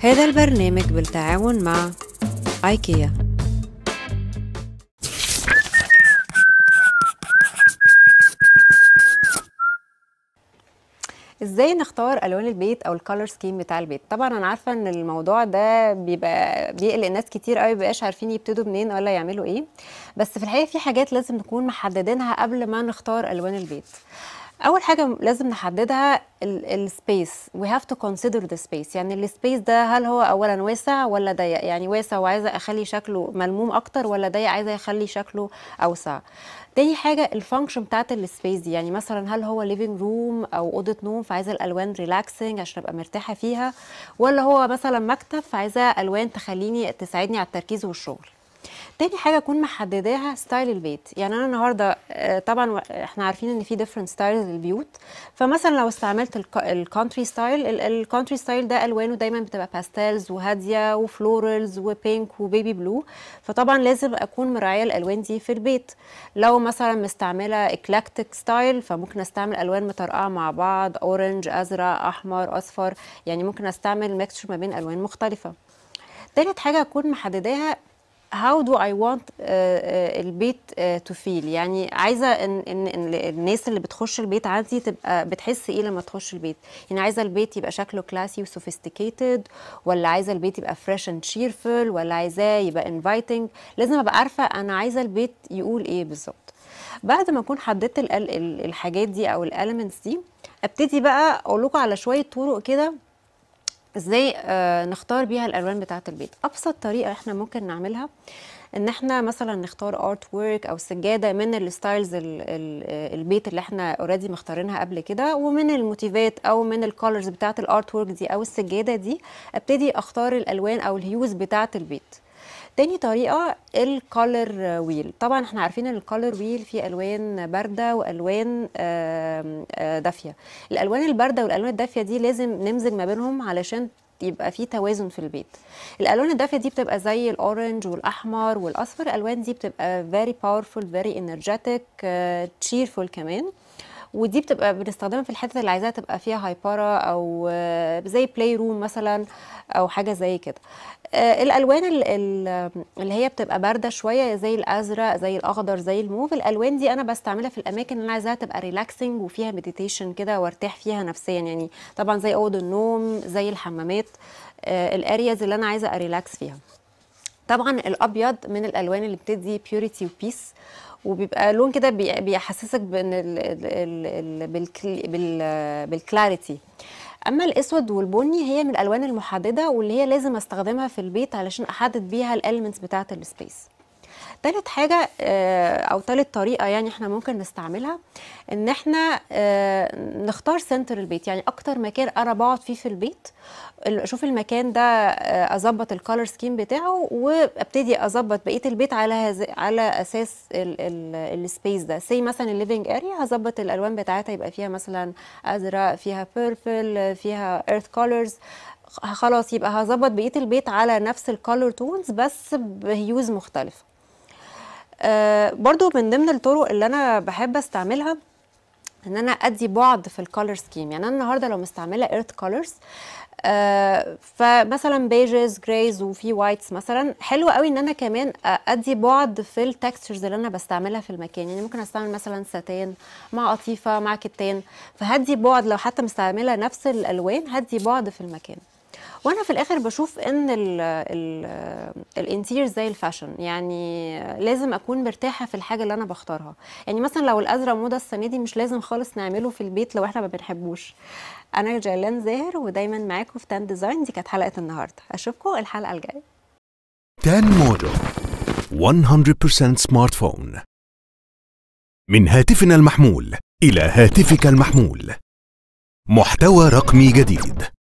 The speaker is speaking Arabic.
هذا البرنامج بالتعاون مع ايكيا ازاي نختار الوان البيت او الكالر سكيم بتاع البيت طبعا انا عارفه ان الموضوع ده بيبقى بيقلق ناس كتير قوي مبقاش عارفين يبتدوا منين ولا يعملوا ايه بس في الحقيقه في حاجات لازم نكون محددينها قبل ما نختار الوان البيت اول حاجه لازم نحددها السبيس وي هاف تو كونسيدر ذا سبيس يعني السبيس ده هل هو اولا واسع ولا ضيق يعني واسع وعايزه اخلي شكله ملموم اكتر ولا ضيق عايزه اخلي شكله اوسع تاني حاجه الفانكشن بتاعت السبيس دي يعني مثلا هل هو ليفنج روم او اوضه نوم فعايزه الالوان ريلاكسنج عشان ابقى مرتاحه فيها ولا هو مثلا مكتب فعايزه الوان تخليني تساعدني على التركيز والشغل تاني حاجه اكون محدداها ستايل البيت يعني انا النهارده آه، طبعا احنا عارفين ان في ديفرنت ستايلز للبيوت فمثلا لو استعملت الكونتري ستايل الكونتري ستايل ده الوانه دايما بتبقى باستلز وهاديه وفلورالز وبينك وبيبي بلو فطبعا لازم اكون مراعيه الالوان دي في البيت لو مثلا مستعمله اكلاكتيك ستايل فممكن استعمل الوان مترقعة مع بعض اورنج ازرق احمر اصفر يعني ممكن استعمل ميكستشر ما بين الوان مختلفه تالت حاجه اكون محدداها هاو دو اي وانت البيت تو uh, فيل يعني عايزه ان, إن, إن الناس اللي بتخش البيت عندي تبقى بتحس ايه لما تخش البيت يعني عايزه البيت يبقى شكله كلاسي وسوفيستيكيتد ولا عايزه البيت يبقى فريش اند شيرفل ولا عايزاه يبقى انفايتنج لازم ابقى عارفه انا عايزه البيت يقول ايه بالظبط بعد ما اكون حددت الحاجات دي او الاليمنتس دي ابتدي بقى اقول لكم على شويه طرق كده ازاي آه، نختار بيها الالوان بتاعه البيت ابسط طريقه احنا ممكن نعملها ان احنا مثلا نختار ارت ورك او سجاده من الستايلز البيت اللي احنا اوريدي مختارينها قبل كده ومن الموتيفات او من الكولرز بتاعه الارت ورك دي او السجاده دي ابتدي اختار الالوان او الهيوز بتاعه البيت تاني طريقه الكولر ويل طبعا احنا عارفين ان الكولر ويل فيه الوان بارده والوان آه، دافيه الالوان البارده والالوان الدافيه دي لازم نمزج ما بينهم علشان يبقى في توازن في البيت الالوان الدافيه دي بتبقى زي الاورنج والاحمر والاصفر الالوان دي بتبقى فيري باورفول فيري انرجيتك تشيرفول كمان ودي بتبقى بنستخدمها في الحتت اللي عايزاها تبقى فيها هايبارا او آه، زي بلاي روم مثلا او حاجه زي كده آه، الالوان اللي هي بتبقى بارده شويه زي الازرق زي الاخضر زي الموف الالوان دي انا بستعملها في الاماكن اللي انا عايزاها تبقى ريلاكسنج وفيها مديتيشن كده وارتاح فيها نفسيا يعني طبعا زي اوض النوم زي الحمامات آه، الارياز اللي انا عايزه اريلاكس فيها طبعا الابيض من الالوان اللي بتدي بيوريتي وبيس وبيبقى لون كده بيحسسك بان ال ال ال بالكلاريتي اما الاسود والبني هي من الالوان المحدده واللي هي لازم استخدمها في البيت علشان احدد بيها الاليمنتس بتاعه السبيس ثالث حاجه آه، او ثالث طريقه يعني احنا ممكن نستعملها ان احنا آه، نختار سنتر البيت يعني اكتر مكان انا بقعد فيه في البيت اشوف المكان ده آه، اظبط الكالر سكيم بتاعه وابتدي اظبط بقيه البيت على هز... على اساس السبيس ده سي مثلا الليفنج اريا هظبط الالوان بتاعتها يبقى فيها مثلا ازرق فيها بيربل فيها ايرث كولرز خلاص يبقى هظبط بقيه البيت على نفس الكالر تونز بس بهيوز مختلفه آه، برضو من ضمن الطرق اللي انا بحب استعملها ان انا ادي بعد في الكالر سكيم يعني انا النهارده لو مستعمله ايرث آه، كولرز فمثلا بيجز جريز وفي وايتس مثلا حلو قوي ان انا كمان ادي بعد في التكستشرز اللي انا بستعملها في المكان يعني ممكن استعمل مثلا ساتان مع قطيفه مع كتان فهدي بعد لو حتى مستعمله نفس الالوان هدي بعد في المكان وانا في الاخر بشوف ان الانتير زي الفاشن يعني لازم اكون مرتاحه في الحاجه اللي انا بختارها يعني مثلا لو الازرق موضه السنه دي مش لازم خالص نعمله في البيت لو احنا ما بنحبوش انا جيلان زاهر ودايما معاكم في تان ديزاين دي كانت حلقه النهارده اشوفكم الحلقه الجايه تان موجو 100% سمارت فون من هاتفنا المحمول إلى هاتفك المحمول محتوى رقمي جديد